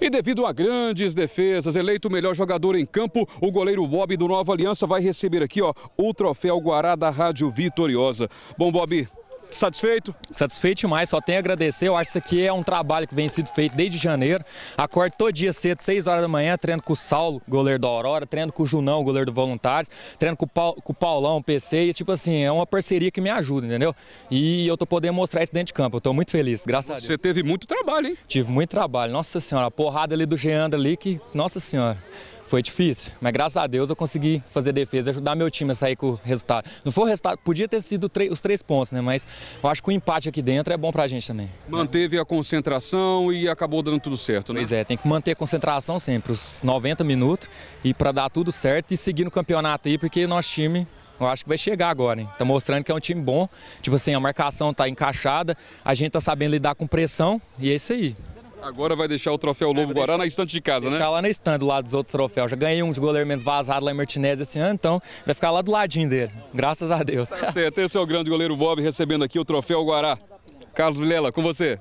E devido a grandes defesas, eleito o melhor jogador em campo, o goleiro Bob do Nova Aliança vai receber aqui ó, o troféu Guará da Rádio Vitoriosa. Bom, Bob, Satisfeito? Satisfeito demais, só tenho a agradecer. Eu acho que isso aqui é um trabalho que vem sendo feito desde janeiro. Acordo todo dia cedo, 6 horas da manhã, treino com o Saulo, goleiro da Aurora, treino com o Junão, goleiro do Voluntários, treino com o, Paul, com o Paulão, PC. E, tipo assim, é uma parceria que me ajuda, entendeu? E eu tô podendo mostrar isso dentro de campo. Eu tô muito feliz, graças Você a Deus. Você teve muito trabalho, hein? Tive muito trabalho. Nossa Senhora, a porrada ali do Geandro ali que, nossa Senhora. Foi difícil, mas graças a Deus eu consegui fazer defesa, ajudar meu time a sair com o resultado. Não foi o resultado, podia ter sido os três pontos, né? Mas eu acho que o empate aqui dentro é bom pra gente também. Manteve a concentração e acabou dando tudo certo, né? Pois é, tem que manter a concentração sempre, os 90 minutos, e para dar tudo certo e seguir no campeonato aí, porque nosso time eu acho que vai chegar agora, hein? Tá mostrando que é um time bom. Tipo assim, a marcação tá encaixada, a gente tá sabendo lidar com pressão e é isso aí. Agora vai deixar o troféu Lobo é, Guará na estante de casa, deixar né? Deixar lá na estante, do lado dos outros troféus. Já ganhei uns goleiros menos vazados lá em Martinez esse ano, então vai ficar lá do ladinho dele. Graças a Deus. Tá certo, esse é o grande goleiro Bob recebendo aqui o troféu Guará. Carlos Vilela, com você.